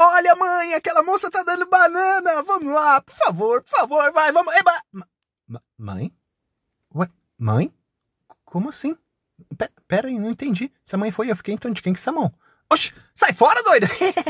Olha, mãe, aquela moça tá dando banana. Vamos lá, por favor, por favor, vai, vamos. Eba! mãe? Ué, mãe? Como assim? P pera aí, não entendi. Se a mãe foi, eu fiquei então de quem que essa mão? Oxi, sai fora, doido.